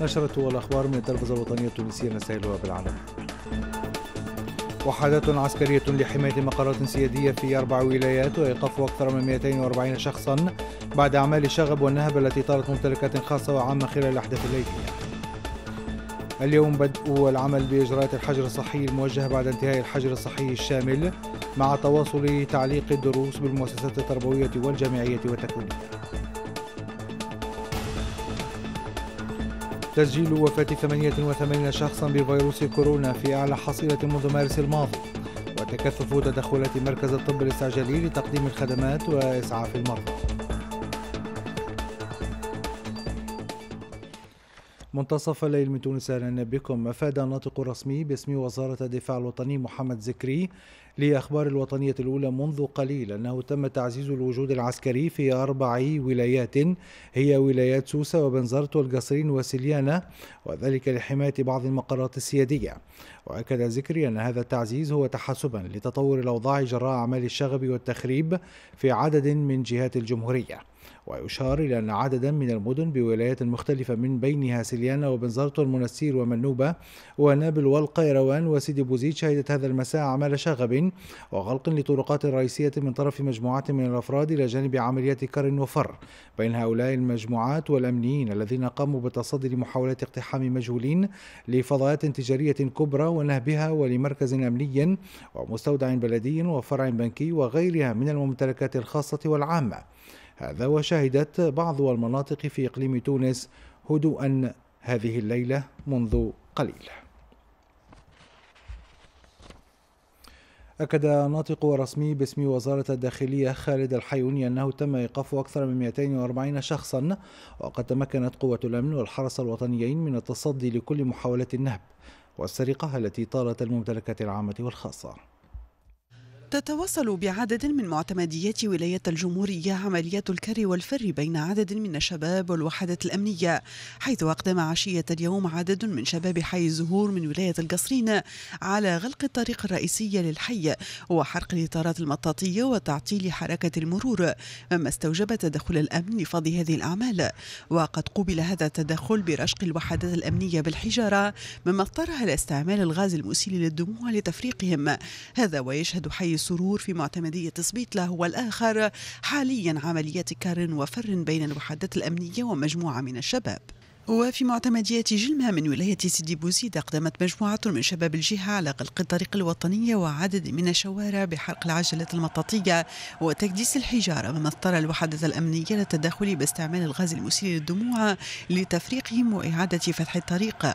نشرة والأخبار من التلفزة الوطنية التونسية نسائلها بالعالم وحدات عسكرية لحماية مقرات سيادية في أربع ولايات وإيقاف أكثر من 240 شخصا بعد أعمال شغب والنهب التي طالت ممتلكات خاصة وعامة خلال الأحداث الليلية اليوم بدء العمل بإجراءات الحجر الصحي الموجه بعد انتهاء الحجر الصحي الشامل مع تواصل تعليق الدروس بالمؤسسات التربوية والجامعية والتكوينية تسجيل وفاة 88 شخصا بفيروس كورونا في أعلى حصيلة منذ مارس الماضي وتكثف تدخلات مركز الطب الاستعجالي لتقديم الخدمات وإسعاف المرضى منتصف الليل من تونس اهلا بكم افاد الناطق الرسمي باسم وزاره الدفاع الوطني محمد زكري لاخبار الوطنيه الاولى منذ قليل انه تم تعزيز الوجود العسكري في اربع ولايات هي ولايات سوسه وبنزرت والقصرين وسليانه وذلك لحمايه بعض المقرات السياديه واكد زكري ان هذا التعزيز هو تحسبا لتطور الاوضاع جراء اعمال الشغب والتخريب في عدد من جهات الجمهوريه ويشار إلى أن عددا من المدن بولايات مختلفة من بينها سليانة وبنزرت والمنستير ومنوبة ونابل والقيروان وسيدي بوزيد شهدت هذا المساء أعمال شغب وغلق لطرقات رئيسية من طرف مجموعات من الأفراد إلى جانب عمليات كر وفر بين هؤلاء المجموعات والأمنيين الذين قاموا بتصدي لمحاولات اقتحام مجهولين لفضاءات تجارية كبرى ونهبها ولمركز أمني ومستودع بلدي وفرع بنكي وغيرها من الممتلكات الخاصة والعامة هذا وشهدت بعض المناطق في إقليم تونس هدوءا هذه الليلة منذ قليل أكد ناطق رسمي باسم وزارة الداخلية خالد الحيوني أنه تم إيقاف أكثر من 240 شخصا وقد تمكنت قوة الأمن والحرس الوطنيين من التصدي لكل محاولة النهب والسرقة التي طالت الممتلكات العامة والخاصة تتواصل بعدد من معتمديات ولاية الجمهورية عمليات الكر والفر بين عدد من الشباب والوحدات الأمنية حيث أقدم عشية اليوم عدد من شباب حي الزهور من ولاية القصرين على غلق الطريق الرئيسية للحي وحرق الإطارات المطاطية وتعطيل حركة المرور مما استوجب تدخل الأمن لفض هذه الأعمال وقد قوبل هذا التدخل برشق الوحدات الأمنية بالحجارة مما اضطرها لاستعمال الغاز المسيل للدموع لتفريقهم هذا ويشهد حي سرور في معتمدية تثبيت له والآخر حاليا عمليات كر وفر بين الوحدات الأمنية ومجموعة من الشباب وفي معتمدية جلمة من ولاية سيدي بوزيد أقدمت مجموعة من شباب الجهة على غلق الطريق الوطنية وعدد من الشوارع بحرق العجلات المطاطية وتكديس الحجارة مما اضطر الوحدة الأمنية للتدخل باستعمال الغاز المسيل للدموع لتفريقهم وإعادة فتح الطريق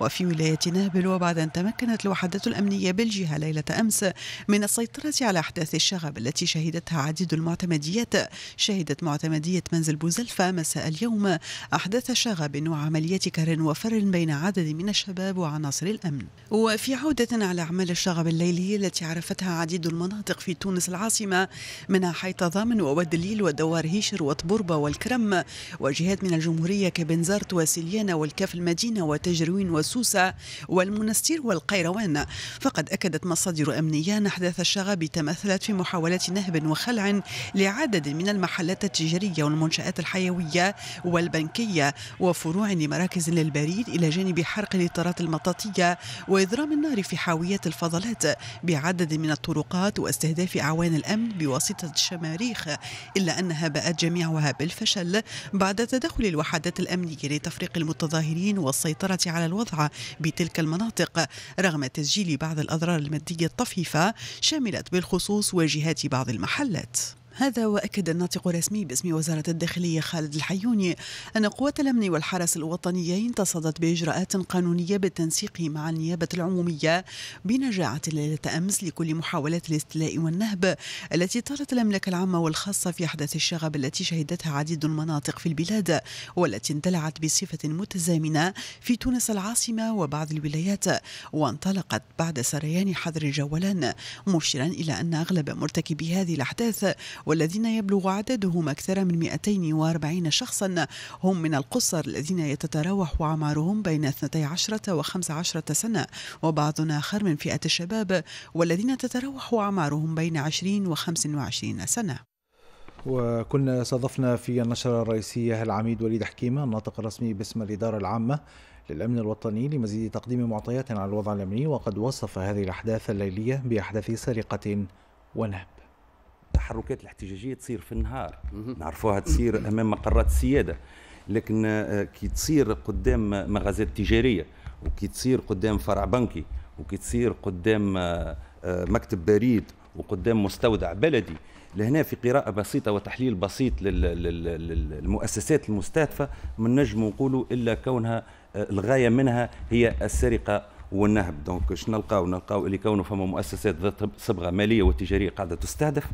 وفي ولاية نابل وبعد أن تمكنت الوحدة الأمنية بالجهة ليلة أمس من السيطرة على أحداث الشغب التي شهدتها عديد المعتمديات شهدت معتمدية منزل بوزلفة مساء اليوم أحداث شغب عملية كر وفر بين عدد من الشباب وعناصر الأمن وفي عودة على أعمال الشغب الليلي التي عرفتها عديد المناطق في تونس العاصمة منها حيط ضامن وودليل ودوار هيشر وطبربة والكرم وجهات من الجمهورية كبنزرت وسليانة والكاف المدينة وتجروين وسوسة والمنستير والقيروان فقد أكدت مصادر أمنية أن أحداث الشغب تمثلت في محاولات نهب وخلع لعدد من المحلات التجارية والمنشآت الحيوية والبنكية وفروع لمراكز للبريد إلى جانب حرق الإطارات المطاطية وإضرام النار في حاويات الفضلات بعدد من الطرقات واستهداف أعوان الأمن بواسطة الشماريخ إلا أنها بأت جميعها بالفشل بعد تدخل الوحدات الأمنية لتفريق المتظاهرين والسيطرة على الوضع بتلك المناطق رغم تسجيل بعض الأضرار المادية الطفيفة شملت بالخصوص واجهات بعض المحلات هذا وأكد الناطق الرسمي باسم وزارة الداخلية خالد الحيوني أن قوات الأمن والحرس الوطنيين تصدت بإجراءات قانونية بالتنسيق مع النيابة العمومية بنجاعة ليلة أمس لكل محاولات الاستيلاء والنهب التي طالت المملكة العامة والخاصة في أحداث الشغب التي شهدتها عديد المناطق في البلاد والتي اندلعت بصفة متزامنة في تونس العاصمة وبعض الولايات وانطلقت بعد سريان حظر الجولان مشيرا إلى أن أغلب مرتكبي هذه الأحداث والذين يبلغ عددهم أكثر من 240 شخصا هم من القصر الذين يتتراوح أعمارهم بين 12 و 15 سنة وبعض آخر من فئة الشباب والذين تتراوح أعمارهم بين 20 و 25 سنة وكنا استضفنا في النشرة الرئيسية العميد وليد حكيمة الناطق الرسمي باسم الإدارة العامة للأمن الوطني لمزيد تقديم معطيات على الوضع الأمني وقد وصف هذه الأحداث الليلية بأحداث سرقة ونهب التحركات الاحتجاجيه تصير في النهار نعرفوها تصير امام مقرات السياده لكن آه، كي تصير قدام مغازات تجاريه وكي تصير قدام فرع بنكي وكي تصير قدام آه، آه، مكتب بريد وقدام مستودع بلدي لهنا في قراءة بسيطة وتحليل بسيط للمؤسسات المستهدفة من نجم نقولوا إلا كونها الغاية منها هي السرقة والنهب دونك شنو نلقاو نلقاو اللي كونه فما مؤسسات ذات صبغه ماليه وتجاريه قاعده تستهدف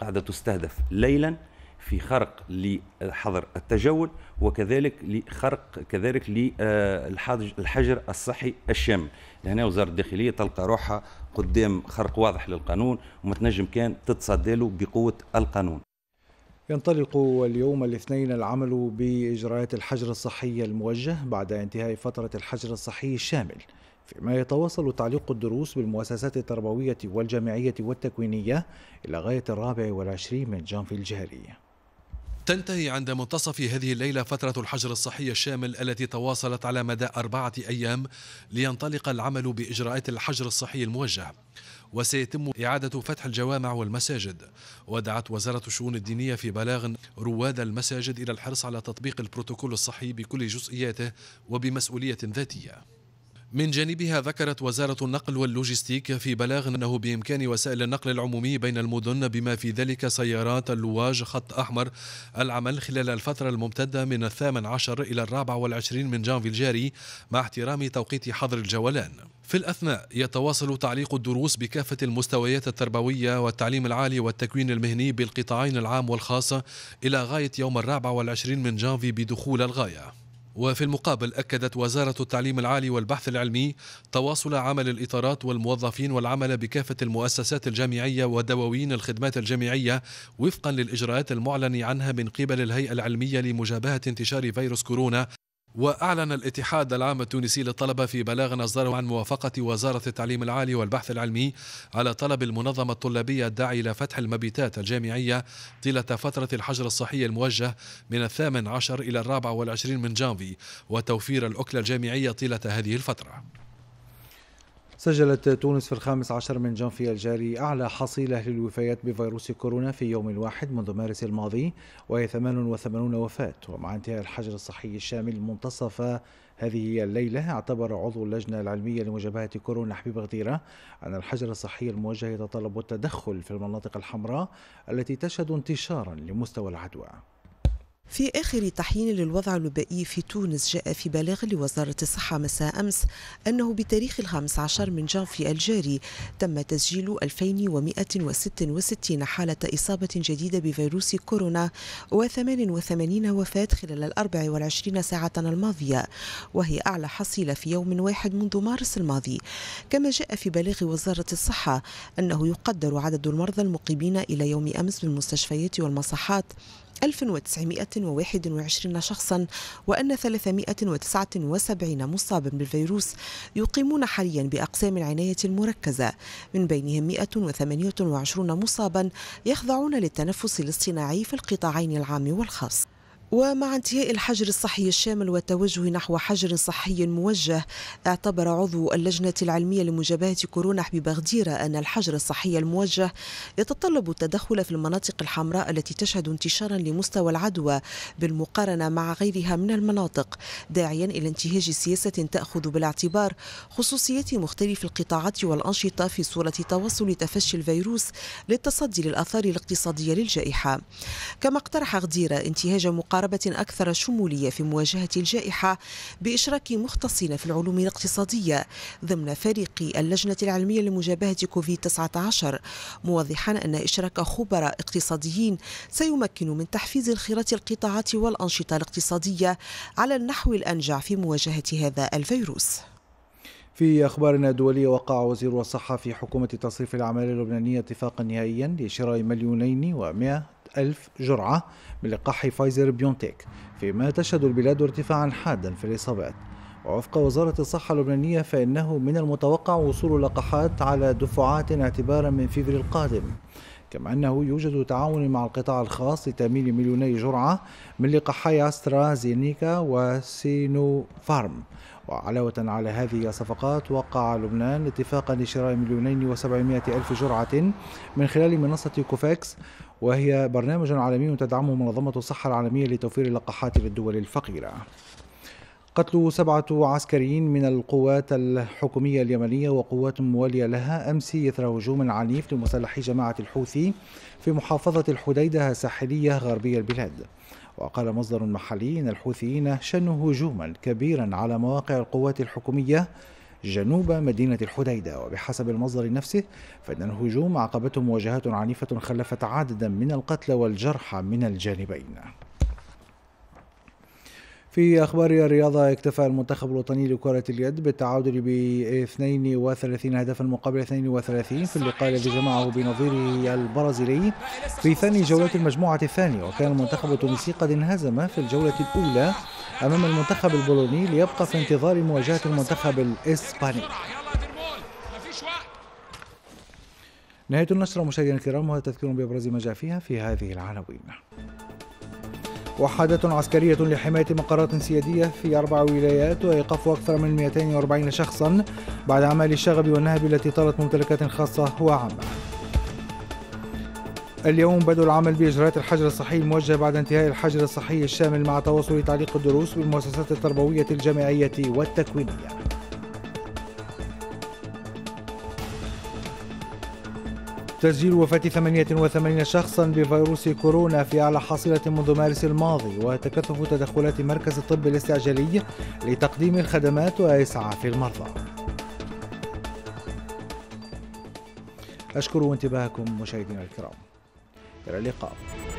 قاعده تستهدف ليلا في خرق لحظر التجول وكذلك لخرق كذلك للحجر الصحي الشامل لهنا وزاره الداخليه تلقى روحها قدام خرق واضح للقانون وما تنجم كان تتصدى له بقوه القانون ينطلق اليوم الاثنين العمل باجراءات الحجر الصحي الموجه بعد انتهاء فتره الحجر الصحي الشامل فيما يتواصل تعليق الدروس بالمؤسسات التربوية والجامعية والتكوينية إلى غاية الرابع والعشرين من جانفي الجاري تنتهي عند منتصف هذه الليلة فترة الحجر الصحي الشامل التي تواصلت على مدى أربعة أيام لينطلق العمل بإجراءات الحجر الصحي الموجه وسيتم إعادة فتح الجوامع والمساجد ودعت وزارة الشؤون الدينية في بلاغ رواد المساجد إلى الحرص على تطبيق البروتوكول الصحي بكل جزئياته وبمسؤولية ذاتية من جانبها ذكرت وزارة النقل واللوجستيك في بلاغ أنه بإمكان وسائل النقل العمومي بين المدن بما في ذلك سيارات اللواج خط أحمر العمل خلال الفترة الممتدة من الثامن عشر إلى الرابع والعشرين من جانفي الجاري مع احترام توقيت حظر الجولان في الأثناء يتواصل تعليق الدروس بكافة المستويات التربوية والتعليم العالي والتكوين المهني بالقطاعين العام والخاص إلى غاية يوم الرابع والعشرين من جانفي بدخول الغاية وفي المقابل أكدت وزارة التعليم العالي والبحث العلمي تواصل عمل الإطارات والموظفين والعمل بكافة المؤسسات الجامعية ودواوين الخدمات الجامعية وفقا للإجراءات المعلن عنها من قبل الهيئة العلمية لمجابهة انتشار فيروس كورونا وأعلن الاتحاد العام التونسي للطلبة في بلاغ أصدره عن موافقة وزارة التعليم العالي والبحث العلمي على طلب المنظمة الطلابية الداعي إلى فتح المبيتات الجامعية طيلة فترة الحجر الصحي الموجه من الثامن عشر إلى الرابع والعشرين من جانفي وتوفير الأكلة الجامعية طيلة هذه الفترة سجلت تونس في الخامس عشر من جانفي الجاري أعلى حصيلة للوفيات بفيروس كورونا في يوم واحد منذ مارس الماضي وهي 88 وفاة ومع انتهاء الحجر الصحي الشامل منتصف هذه الليلة اعتبر عضو اللجنة العلمية لمجابهة كورونا حبيب غديرة أن الحجر الصحي الموجه يتطلب التدخل في المناطق الحمراء التي تشهد انتشارا لمستوى العدوى في آخر تحيين للوضع الوبائي في تونس جاء في بلاغ لوزارة الصحة مساء أمس أنه بتاريخ الخامس عشر من جانفي الجاري تم تسجيل 2166 حالة إصابة جديدة بفيروس كورونا و88 وفاة خلال ال 24 ساعة الماضية وهي أعلى حصيلة في يوم واحد منذ مارس الماضي كما جاء في بلاغ وزارة الصحة أنه يقدر عدد المرضى المقيمين إلى يوم أمس بالمستشفيات والمصحات 1921 شخصا وأن 379 مصابا بالفيروس يقيمون حاليا بأقسام العناية المركزة من بينهم 128 مصابا يخضعون للتنفس الاصطناعي في القطاعين العام والخاص ومع انتهاء الحجر الصحي الشامل والتوجه نحو حجر صحي موجه اعتبر عضو اللجنة العلمية لمجابهة كورونا حبيب غديرة أن الحجر الصحي الموجه يتطلب التدخل في المناطق الحمراء التي تشهد انتشارا لمستوى العدوى بالمقارنة مع غيرها من المناطق داعيا إلى انتهاج سياسة تأخذ بالاعتبار خصوصيات مختلف القطاعات والأنشطة في صورة توصل تفشي الفيروس للتصدي للآثار الاقتصادية للجائحة كما اقترح غديرة انتهاج مقارنة محاربة أكثر شمولية في مواجهة الجائحة بإشراك مختصين في العلوم الاقتصادية ضمن فريق اللجنة العلمية لمجابهة كوفيد-19 موضحا أن إشراك خبراء اقتصاديين سيمكن من تحفيز انخراط القطاعات والأنشطة الاقتصادية على النحو الأنجع في مواجهة هذا الفيروس في أخبارنا الدولية وقع وزير الصحة في حكومة تصريف العمالة اللبنانية اتفاقا نهائيا لشراء مليونين ومئة ألف جرعة من لقاح فايزر بيونتيك فيما تشهد البلاد ارتفاعا حادا في الإصابات ووفق وزارة الصحة اللبنانية فإنه من المتوقع وصول لقاحات على دفعات اعتبارا من فيفر القادم كما أنه يوجد تعاون مع القطاع الخاص لتأمين مليوني جرعة من لقاحي أسترازينيكا وسينو فارم وعلاوة على هذه الصفقات وقع لبنان اتفاقا لشراء مليونين وسبعمائة ألف جرعة من خلال منصة كوفاكس وهي برنامج عالمي تدعمه منظمة الصحة العالمية لتوفير اللقاحات للدول الفقيرة قتل سبعة عسكريين من القوات الحكومية اليمنية وقوات موالية لها أمس إثر هجوم عنيف لمسلحي جماعة الحوثي في محافظة الحديدة الساحلية غربي البلاد وقال مصدر محلي إن الحوثيين شنوا هجوما كبيرا على مواقع القوات الحكومية جنوب مدينة الحديدة وبحسب المصدر نفسه فإن الهجوم عقبته مواجهات عنيفة خلفت عددا من القتلى والجرحى من الجانبين في أخبار الرياضة اكتفى المنتخب الوطني لكرة اليد بالتعادل ب 32 هدفا مقابل 32 في اللقاء الذي جمعه بنظيره البرازيلي في ثاني جولات المجموعة الثانية وكان المنتخب التونسي قد انهزم في الجولة الأولى أمام المنتخب البولوني ليبقى في انتظار مواجهة المنتخب الإسباني نهاية النشرة مشاهدينا الكرام وهذا تذكير بأبرز ما جاء فيها في هذه العناوين وحدة عسكرية لحماية مقرات سيادية في أربع ولايات وإيقاف أكثر من 240 شخصا بعد أعمال الشغب والنهب التي طالت ممتلكات خاصة وعامة اليوم بدء العمل بإجراءات الحجر الصحي الموجه بعد انتهاء الحجر الصحي الشامل مع تواصل تعليق الدروس بالمؤسسات التربوية الجامعية والتكوينية تسجيل وفاة 88 شخصا بفيروس كورونا في أعلى حصيلة منذ مارس الماضي وتكثف تدخلات مركز الطب الاستعجالي لتقديم الخدمات وإسعاف المرضى أشكر انتباهكم مشاهدينا الكرام إلى اللقاء